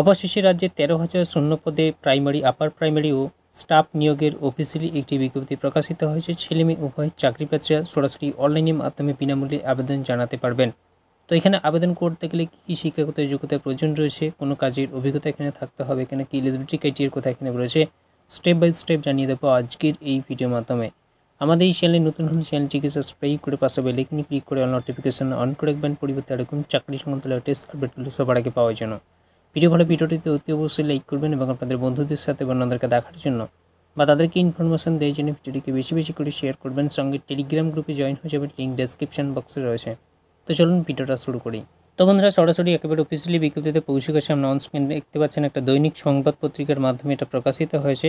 অবশেষে রাজ্যে তেরো হাজার শূন্য পদে প্রাইমারি আপার প্রাইমারি ও স্টাফ নিয়োগের অফিসিয়ালি একটি বিজ্ঞপ্তি প্রকাশিত হয়েছে ছেলেমেয়ে উভয় প্রার্থীরা সরাসরি অনলাইনের মাধ্যমে বিনামূল্যে আবেদন জানাতে পারবেন তো এখানে আবেদন করতে গেলে কী কী শিক্ষাগত যোগ্যতার প্রয়োজন রয়েছে কোনো কাজের অভিজ্ঞতা এখানে থাকতে হবে কেন কি এলিজিবিলিটি ক্রাইটেরিয়ার কথা এখানে রয়েছে স্টেপ বাই স্টেপ জানিয়ে দেবো আজকের এই ভিডিওর মাধ্যমে আমাদের এই চ্যানেলে নতুন হলে চ্যানেলটিকে সাবস্ক্রাইব করে পাশে বেলেকনি ক্লিক করে অল নোটিফিকেশন অন করে রাখবেন পরিবর্তে এরকম চাকরি সংক্রান্ত লেটেস্ট আপডেটগুলো সবার আগে পাওয়ার জন্য ভিডিও ভালো ভিডিওটিতে অতি অবশ্যই লাইক করবেন এবং আপনাদের বন্ধুদের সাথে বা অন্যদেরকে দেখার জন্য বা তাদেরকে ইনফরমেশান দেওয়ার জন্য ভিডিওটিকে বেশি বেশি করে শেয়ার করবেন সঙ্গে টেলিগ্রাম গ্রুপে জয়েন হয়ে যাবেন লিঙ্ক ডেসক্রিপশন বক্সে রয়েছে তো চলুন ভিডিওটা শুরু করি তো বন্ধুরা সরাসরি একেবারে অফিসিয়ালি বিজ্ঞপ্তিতে পৌঁছে গেছে আমরা অনস্ক্রিন দেখতে পাচ্ছেন একটা দৈনিক সংবাদ পত্রিকার মাধ্যমে এটা প্রকাশিত হয়েছে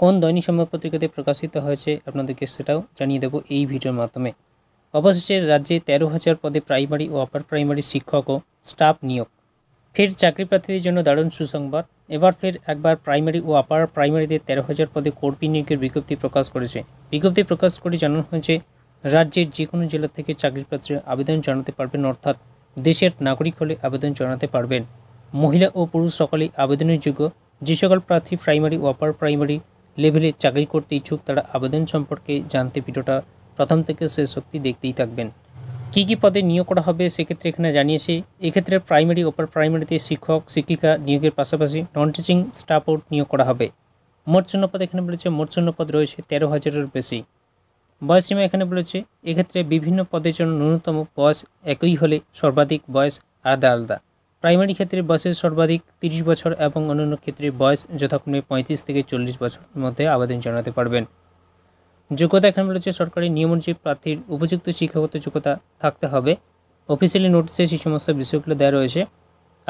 কোন দৈনিক সংবাদ পত্রিকাতে প্রকাশিত হয়েছে আপনাদেরকে সেটাও জানিয়ে দেবো এই ভিডিওর মাধ্যমে অবশেষে রাজ্যে তেরো হাজার পদে প্রাইমারি ও আপার প্রাইমারি শিক্ষক ও স্টাফ নিয়োগ ফের চাকরি প্রার্থীদের জন্য দারুণ সুসংবাদ এবার ফের একবার প্রাইমারি ও আপার প্রাইমারিতে তেরো হাজার পদে কর্মী নিয়োগের বিজ্ঞপ্তি প্রকাশ করেছে বিজ্ঞপ্তি প্রকাশ করে জানানো হয়েছে রাজ্যের যে কোনো জেলা থেকে চাকরি প্রার্থীরা আবেদন জানাতে পারবেন অর্থাৎ দেশের নাগরিক হলে আবেদন জানাতে পারবেন মহিলা ও পুরুষ সকলেই আবেদনের যোগ্য যে সকল প্রার্থী প্রাইমারি ও আপার প্রাইমারি লেভেলে চাকরি করতে ইচ্ছুক তারা আবেদন সম্পর্কে জানতে ভিডিওটা প্রথম থেকে শেষ শক্তি দেখতেই থাকবেন কি কি পদে নিয়োগ করা হবে সেক্ষেত্রে এখানে জানিয়েছে এক্ষেত্রে প্রাইমারি ওপার প্রাইমারিতে শিক্ষক শিক্ষিকা নিয়োগের পাশাপাশি নন টিচিং স্টাফও নিয়োগ করা হবে মোট পদ এখানে বলেছে মোট পদ রয়েছে তেরো হাজারের বেশি বয়সসীমা এখানে বলেছে এক্ষেত্রে বিভিন্ন পদের জন্য ন্যূনতম বয়স একই হলে সর্বাধিক বয়স আলাদা আলাদা প্রাইমারি ক্ষেত্রে বয়সের সর্বাধিক তিরিশ বছর এবং অন্যান্য ক্ষেত্রে বয়স যথাক্রমে পঁয়ত্রিশ থেকে চল্লিশ বছরের মধ্যে আবেদন জানাতে পারবেন যোগ্যতা এখানে রয়েছে সরকারি নিয়ম অনুযায়ী প্রার্থীর উপযুক্ত শিক্ষাগত যোগ্যতা থাকতে হবে অফিসিয়ালি নোটিসে সেই সমস্ত বিষয়গুলো দেওয়া রয়েছে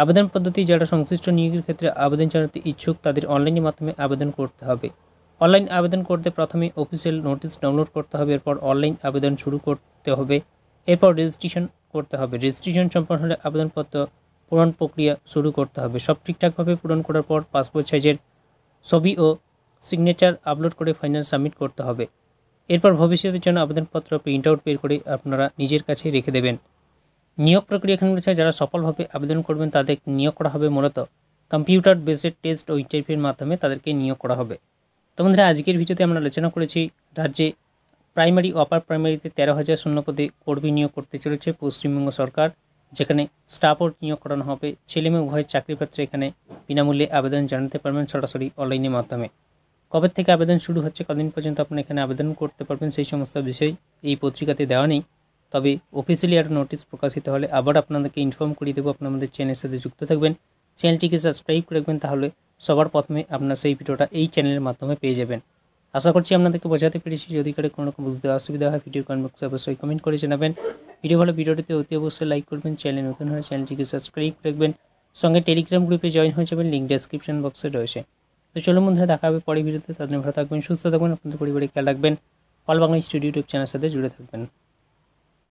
আবেদন পদ্ধতি যারা সংশ্লিষ্ট নিয়োগের ক্ষেত্রে আবেদন জানাতে ইচ্ছুক তাদের অনলাইনের মাধ্যমে আবেদন করতে হবে অনলাইন আবেদন করতে প্রথমে অফিসিয়াল নোটিশ ডাউনলোড করতে হবে এরপর অনলাইন আবেদন শুরু করতে হবে এরপর রেজিস্ট্রেশন করতে হবে রেজিস্ট্রেশন সম্পন্ন হলে আবেদনপত্র পূরণ প্রক্রিয়া শুরু করতে হবে সব ঠিকঠাকভাবে পূরণ করার পর পাসপোর্ট সাইজের ছবি ও সিগনেচার আপলোড করে ফাইনাল সাবমিট করতে হবে এরপর ভবিষ্যতের জন্য আবেদনপত্র প্রিন্ট আউট বের করে আপনারা নিজের কাছে রেখে দেবেন নিয়োগ প্রক্রিয়া এখানে রয়েছে যারা সফলভাবে আবেদন করবেন তাদের নিয়োগ করা হবে মূলত কম্পিউটার বেসড টেস্ট ও ইন্টারভিউর মাধ্যমে তাদেরকে নিয়োগ করা হবে তো বন্ধুরা আজকের ভিডিওতে আমরা আলোচনা করেছি রাজ্যে প্রাইমারি অপার প্রাইমারিতে তেরো হাজার শূন্য পদে কর্মী নিয়োগ করতে চলেছে পশ্চিমবঙ্গ সরকার যেখানে স্টাফও নিয়োগ করানো হবে ছেলেমেয়ে উভয়ের চাকরি এখানে বিনামূল্যে আবেদন জানাতে পারবেন সরাসরি অনলাইনের মাধ্যমে কবে থেকে আবেদন শুরু হচ্ছে কদিন পর্যন্ত আপনি এখানে আবেদন করতে পারবেন সেই সমস্ত বিষয় এই পত্রিকাতে দেওয়া নেই তবে অফিসিয়ালি একটা নোটিশ প্রকাশিত হলে আবার আপনাদেরকে ইনফর্ম করিয়ে দেবো আপনার আমাদের চ্যানেলের সাথে যুক্ত থাকবেন চ্যানেলটিকে সাবস্ক্রাইব করে রাখবেন তাহলে সবার প্রথমে আপনার সেই ভিডিওটা এই চ্যানেলের মাধ্যমে পেয়ে যাবেন আশা করছি আপনাদেরকে বোঝাতে পেরেছি যদি কারো কোনো রকম বুঝতে অসুবিধা হয় ভিডিও কমেন্ট বক্সে অবশ্যই কমেন্ট করে জানাবেন ভিডিও ভালো ভিডিওটিতে অতি অবশ্যই লাইক করবেন চ্যানেল নতুন হলে চ্যানেলটিকে সাবস্ক্রাইব রাখবেন সঙ্গে টেলিগ্রাম গ্রুপে জয়েন হয়ে যাবেন লিঙ্ক ডেসক্রিপশন বক্সে রয়েছে তো চলুন বন্ধুরা দেখা হবে পরে ভিডিওতে তাদের ভালো থাকবেন সুস্থ থাকবেন আপনাদের পরিবারে খেয়াল রাখবেন অল বাংলা স্টুডিও ইউটিউব চ্যানেলের সাথে জুড়ে থাকবেন